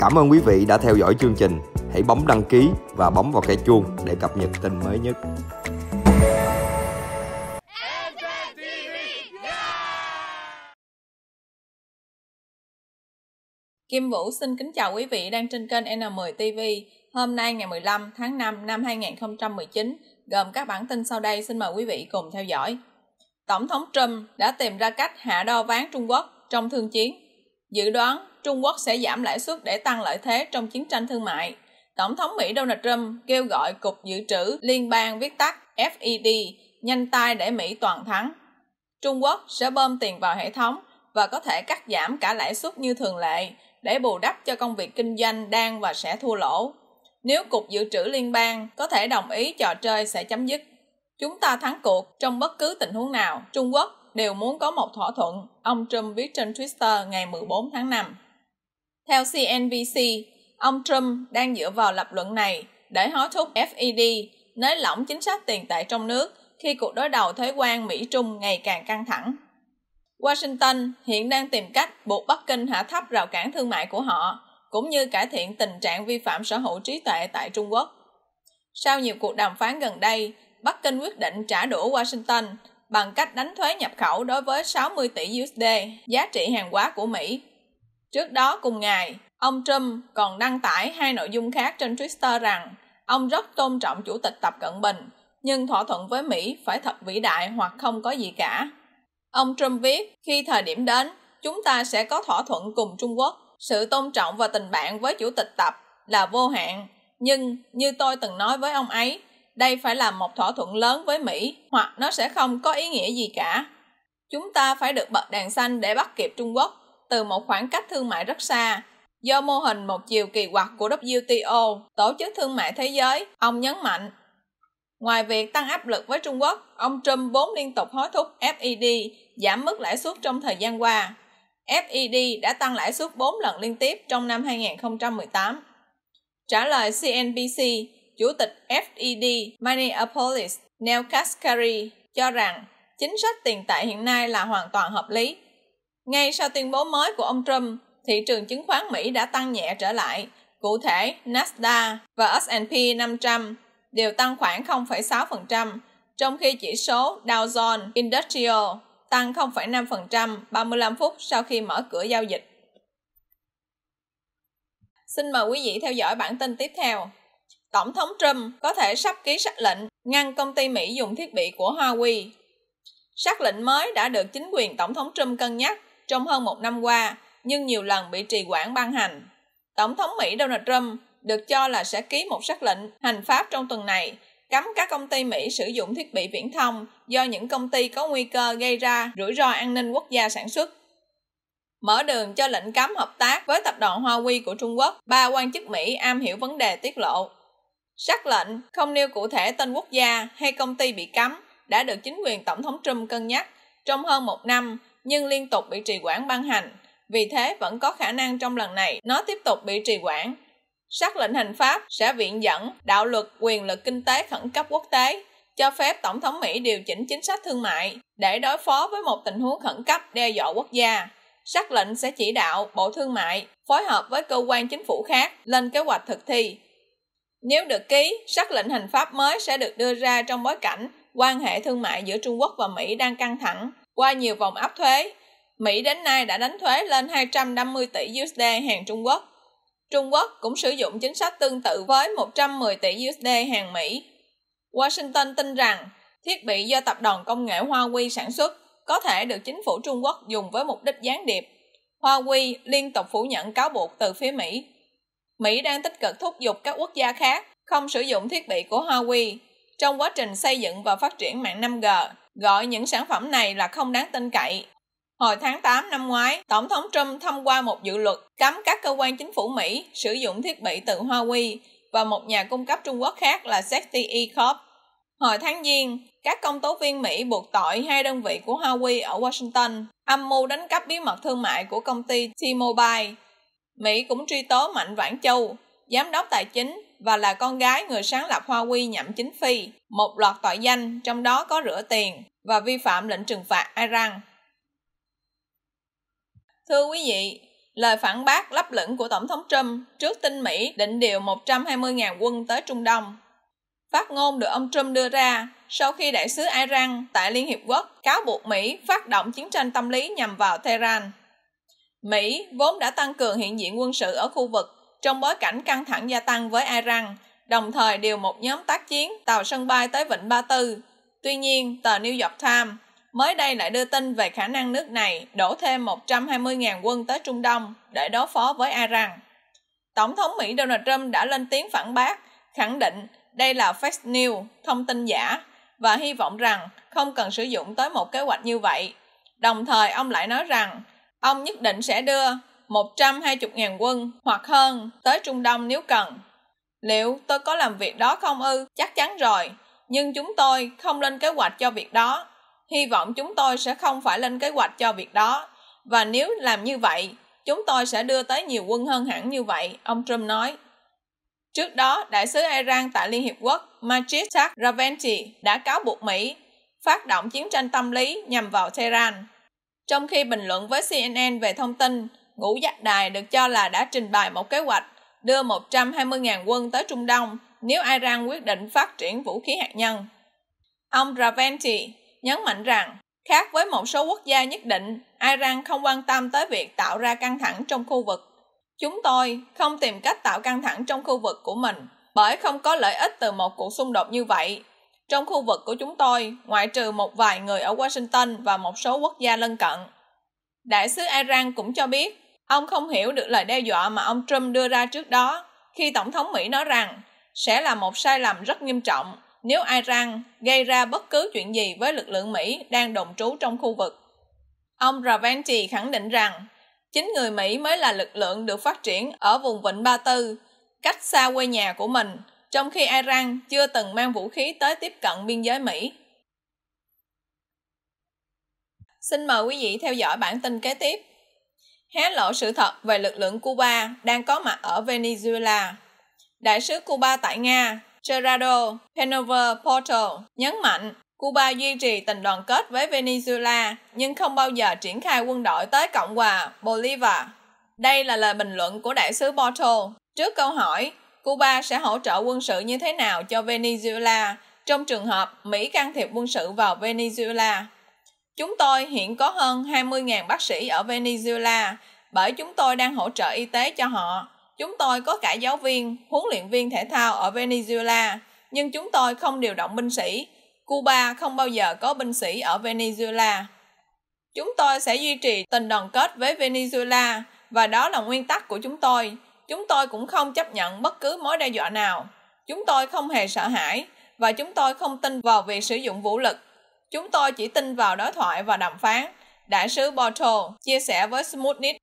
Cảm ơn quý vị đã theo dõi chương trình. Hãy bấm đăng ký và bấm vào cái chuông để cập nhật tin mới nhất. Kim Vũ xin kính chào quý vị đang trên kênh N10 TV. Hôm nay ngày 15 tháng 5 năm 2019, gồm các bản tin sau đây xin mời quý vị cùng theo dõi. Tổng thống Trump đã tìm ra cách hạ đo ván Trung Quốc trong thương chiến. Dự đoán Trung Quốc sẽ giảm lãi suất để tăng lợi thế trong chiến tranh thương mại. Tổng thống Mỹ Donald Trump kêu gọi Cục Dự trữ Liên bang viết tắt FED nhanh tay để Mỹ toàn thắng. Trung Quốc sẽ bơm tiền vào hệ thống và có thể cắt giảm cả lãi suất như thường lệ để bù đắp cho công việc kinh doanh đang và sẽ thua lỗ. Nếu Cục Dự trữ Liên bang có thể đồng ý trò chơi sẽ chấm dứt. Chúng ta thắng cuộc trong bất cứ tình huống nào. Trung Quốc đều muốn có một thỏa thuận, ông Trump viết trên Twitter ngày 14 tháng 5. Theo CNBC, ông Trump đang dựa vào lập luận này để hối thúc FED nới lỏng chính sách tiền tệ trong nước khi cuộc đối đầu thuế quan Mỹ-Trung ngày càng căng thẳng. Washington hiện đang tìm cách buộc Bắc Kinh hạ thấp rào cản thương mại của họ, cũng như cải thiện tình trạng vi phạm sở hữu trí tuệ tại Trung Quốc. Sau nhiều cuộc đàm phán gần đây, Bắc Kinh quyết định trả đũa Washington bằng cách đánh thuế nhập khẩu đối với 60 tỷ USD giá trị hàng hóa của Mỹ Trước đó cùng ngày, ông Trump còn đăng tải hai nội dung khác trên Twitter rằng ông rất tôn trọng Chủ tịch Tập Cận Bình, nhưng thỏa thuận với Mỹ phải thật vĩ đại hoặc không có gì cả. Ông Trump viết, khi thời điểm đến, chúng ta sẽ có thỏa thuận cùng Trung Quốc. Sự tôn trọng và tình bạn với Chủ tịch Tập là vô hạn, nhưng như tôi từng nói với ông ấy, đây phải là một thỏa thuận lớn với Mỹ hoặc nó sẽ không có ý nghĩa gì cả. Chúng ta phải được bật đèn xanh để bắt kịp Trung Quốc từ một khoảng cách thương mại rất xa. Do mô hình một chiều kỳ quặc của WTO, Tổ chức Thương mại Thế giới, ông nhấn mạnh. Ngoài việc tăng áp lực với Trung Quốc, ông Trump vốn liên tục hối thúc FED giảm mức lãi suất trong thời gian qua. FED đã tăng lãi suất 4 lần liên tiếp trong năm 2018. Trả lời CNBC, Chủ tịch FED Minneapolis Neil Kaskari cho rằng chính sách tiền tệ hiện nay là hoàn toàn hợp lý ngay sau tuyên bố mới của ông trump thị trường chứng khoán mỹ đã tăng nhẹ trở lại cụ thể nasdaq và s&p 500 đều tăng khoảng 0,6%, trong khi chỉ số Dow Jones Industrial tăng 0,5% 35 phút sau khi mở cửa giao dịch. Xin mời quý vị theo dõi bản tin tiếp theo. Tổng thống Trump có thể sắp ký sắc lệnh ngăn công ty Mỹ dùng thiết bị của Huawei. Sắc lệnh mới đã được chính quyền Tổng thống Trump cân nhắc trong hơn một năm qua, nhưng nhiều lần bị trì hoãn ban hành. Tổng thống Mỹ Donald Trump được cho là sẽ ký một sắc lệnh hành pháp trong tuần này cấm các công ty Mỹ sử dụng thiết bị viễn thông do những công ty có nguy cơ gây ra rủi ro an ninh quốc gia sản xuất. Mở đường cho lệnh cấm hợp tác với tập đoàn Huawei của Trung Quốc, ba quan chức Mỹ am hiểu vấn đề tiết lộ. Sắc lệnh không nêu cụ thể tên quốc gia hay công ty bị cấm đã được chính quyền Tổng thống Trump cân nhắc trong hơn một năm nhưng liên tục bị trì quản ban hành, vì thế vẫn có khả năng trong lần này nó tiếp tục bị trì quản. Sắc lệnh hành pháp sẽ viện dẫn đạo luật quyền lực kinh tế khẩn cấp quốc tế, cho phép Tổng thống Mỹ điều chỉnh chính sách thương mại để đối phó với một tình huống khẩn cấp đe dọa quốc gia. Sắc lệnh sẽ chỉ đạo Bộ Thương mại phối hợp với cơ quan chính phủ khác lên kế hoạch thực thi. Nếu được ký, sắc lệnh hành pháp mới sẽ được đưa ra trong bối cảnh quan hệ thương mại giữa Trung Quốc và Mỹ đang căng thẳng qua nhiều vòng áp thuế, Mỹ đến nay đã đánh thuế lên 250 tỷ USD hàng Trung Quốc. Trung Quốc cũng sử dụng chính sách tương tự với 110 tỷ USD hàng Mỹ. Washington tin rằng thiết bị do tập đoàn công nghệ Huawei sản xuất có thể được chính phủ Trung Quốc dùng với mục đích gián điệp. Huawei liên tục phủ nhận cáo buộc từ phía Mỹ. Mỹ đang tích cực thúc giục các quốc gia khác không sử dụng thiết bị của Huawei trong quá trình xây dựng và phát triển mạng 5G gọi những sản phẩm này là không đáng tin cậy. Hồi tháng 8 năm ngoái, Tổng thống Trump thông qua một dự luật cấm các cơ quan chính phủ Mỹ sử dụng thiết bị từ Huawei và một nhà cung cấp Trung Quốc khác là ZTE Corp. Hồi tháng Giêng, các công tố viên Mỹ buộc tội hai đơn vị của Huawei ở Washington âm mưu đánh cắp bí mật thương mại của công ty T-Mobile. Mỹ cũng truy tố Mạnh Vãn Châu, giám đốc tài chính và là con gái người sáng lập Hoa Quy Nhậm Chính Phi, một loạt tội danh trong đó có rửa tiền và vi phạm lệnh trừng phạt Iran. Thưa quý vị, lời phản bác lấp lửng của Tổng thống Trump trước tin Mỹ định điều 120.000 quân tới Trung Đông. Phát ngôn được ông Trump đưa ra sau khi đại sứ Iran tại Liên Hiệp Quốc cáo buộc Mỹ phát động chiến tranh tâm lý nhằm vào Tehran. Mỹ vốn đã tăng cường hiện diện quân sự ở khu vực trong bối cảnh căng thẳng gia tăng với Iran, đồng thời điều một nhóm tác chiến tàu sân bay tới Vịnh Ba Tư. Tuy nhiên, tờ New York Times mới đây lại đưa tin về khả năng nước này đổ thêm 120.000 quân tới Trung Đông để đối phó với Iran. Tổng thống Mỹ Donald Trump đã lên tiếng phản bác, khẳng định đây là fake news, thông tin giả, và hy vọng rằng không cần sử dụng tới một kế hoạch như vậy. Đồng thời, ông lại nói rằng ông nhất định sẽ đưa 120 ngàn quân hoặc hơn tới Trung Đông nếu cần. Liệu tôi có làm việc đó không ư? Chắc chắn rồi, nhưng chúng tôi không lên kế hoạch cho việc đó. Hy vọng chúng tôi sẽ không phải lên kế hoạch cho việc đó. Và nếu làm như vậy, chúng tôi sẽ đưa tới nhiều quân hơn hẳn như vậy, ông Trump nói. Trước đó, đại sứ Iran tại Liên Hiệp Quốc Majid Tak Ravanti đã cáo buộc Mỹ phát động chiến tranh tâm lý nhằm vào Tehran. Trong khi bình luận với CNN về thông tin Ngũ Giác Đài được cho là đã trình bày một kế hoạch đưa 120.000 quân tới Trung Đông nếu Iran quyết định phát triển vũ khí hạt nhân. Ông Raventi nhấn mạnh rằng, khác với một số quốc gia nhất định, Iran không quan tâm tới việc tạo ra căng thẳng trong khu vực. Chúng tôi không tìm cách tạo căng thẳng trong khu vực của mình bởi không có lợi ích từ một cuộc xung đột như vậy. Trong khu vực của chúng tôi, ngoại trừ một vài người ở Washington và một số quốc gia lân cận. Đại sứ Iran cũng cho biết Ông không hiểu được lời đe dọa mà ông Trump đưa ra trước đó khi Tổng thống Mỹ nói rằng sẽ là một sai lầm rất nghiêm trọng nếu Iran gây ra bất cứ chuyện gì với lực lượng Mỹ đang đồn trú trong khu vực. Ông Ravanti khẳng định rằng chính người Mỹ mới là lực lượng được phát triển ở vùng Vịnh Ba Tư, cách xa quê nhà của mình, trong khi Iran chưa từng mang vũ khí tới tiếp cận biên giới Mỹ. Xin mời quý vị theo dõi bản tin kế tiếp hé lộ sự thật về lực lượng Cuba đang có mặt ở Venezuela. Đại sứ Cuba tại Nga, Gerardo Penover Porto, nhấn mạnh Cuba duy trì tình đoàn kết với Venezuela nhưng không bao giờ triển khai quân đội tới Cộng hòa Bolivar. Đây là lời bình luận của đại sứ Porto trước câu hỏi Cuba sẽ hỗ trợ quân sự như thế nào cho Venezuela trong trường hợp Mỹ can thiệp quân sự vào Venezuela. Chúng tôi hiện có hơn 20.000 bác sĩ ở Venezuela bởi chúng tôi đang hỗ trợ y tế cho họ. Chúng tôi có cả giáo viên, huấn luyện viên thể thao ở Venezuela, nhưng chúng tôi không điều động binh sĩ. Cuba không bao giờ có binh sĩ ở Venezuela. Chúng tôi sẽ duy trì tình đoàn kết với Venezuela và đó là nguyên tắc của chúng tôi. Chúng tôi cũng không chấp nhận bất cứ mối đe dọa nào. Chúng tôi không hề sợ hãi và chúng tôi không tin vào việc sử dụng vũ lực Chúng tôi chỉ tin vào đối thoại và đàm phán, đại sứ Porto chia sẻ với Smutnik.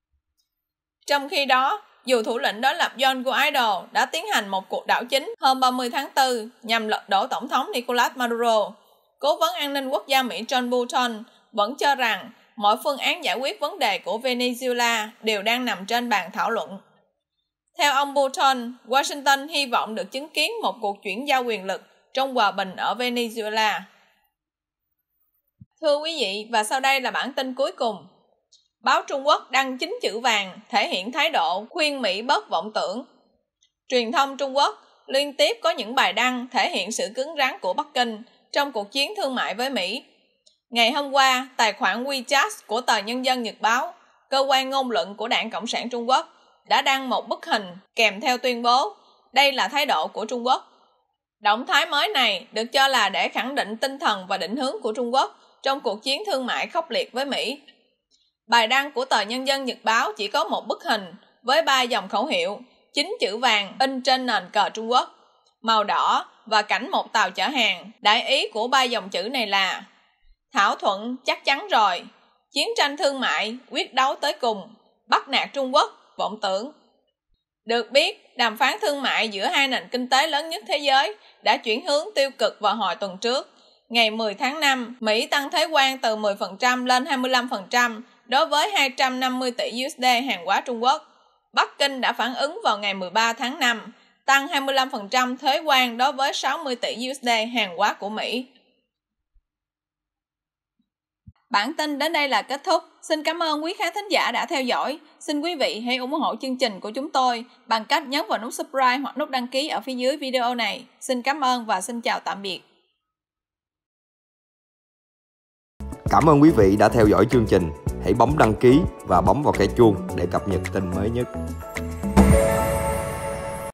Trong khi đó, dù thủ lĩnh đối lập John của idol đã tiến hành một cuộc đảo chính hôm 30 tháng 4 nhằm lật đổ Tổng thống Nicolas Maduro, Cố vấn an ninh quốc gia Mỹ John Bolton vẫn cho rằng mọi phương án giải quyết vấn đề của Venezuela đều đang nằm trên bàn thảo luận. Theo ông Bolton, Washington hy vọng được chứng kiến một cuộc chuyển giao quyền lực trong hòa bình ở Venezuela. Thưa quý vị, và sau đây là bản tin cuối cùng. Báo Trung Quốc đăng chính chữ vàng thể hiện thái độ khuyên Mỹ bớt vọng tưởng. Truyền thông Trung Quốc liên tiếp có những bài đăng thể hiện sự cứng rắn của Bắc Kinh trong cuộc chiến thương mại với Mỹ. Ngày hôm qua, tài khoản WeChat của tờ Nhân dân Nhật Báo, cơ quan ngôn luận của Đảng Cộng sản Trung Quốc, đã đăng một bức hình kèm theo tuyên bố đây là thái độ của Trung Quốc. Động thái mới này được cho là để khẳng định tinh thần và định hướng của Trung Quốc trong cuộc chiến thương mại khốc liệt với Mỹ. Bài đăng của tờ Nhân dân Nhật Báo chỉ có một bức hình với ba dòng khẩu hiệu, chín chữ vàng in trên nền cờ Trung Quốc, màu đỏ và cảnh một tàu chở hàng. Đại ý của ba dòng chữ này là Thảo Thuận chắc chắn rồi, chiến tranh thương mại quyết đấu tới cùng, bắt nạt Trung Quốc, vọng tưởng. Được biết, đàm phán thương mại giữa hai nền kinh tế lớn nhất thế giới đã chuyển hướng tiêu cực vào hồi tuần trước ngày 10 tháng 5, Mỹ tăng thuế quan từ 10% lên 25% đối với 250 tỷ USD hàng hóa Trung Quốc. Bắc Kinh đã phản ứng vào ngày 13 tháng 5, tăng 25% thuế quan đối với 60 tỷ USD hàng hóa của Mỹ. Bản tin đến đây là kết thúc. Xin cảm ơn quý khán thính giả đã theo dõi. Xin quý vị hãy ủng hộ chương trình của chúng tôi bằng cách nhấn vào nút subscribe hoặc nút đăng ký ở phía dưới video này. Xin cảm ơn và xin chào tạm biệt. Cảm ơn quý vị đã theo dõi chương trình. Hãy bấm đăng ký và bấm vào cái chuông để cập nhật tin mới nhất.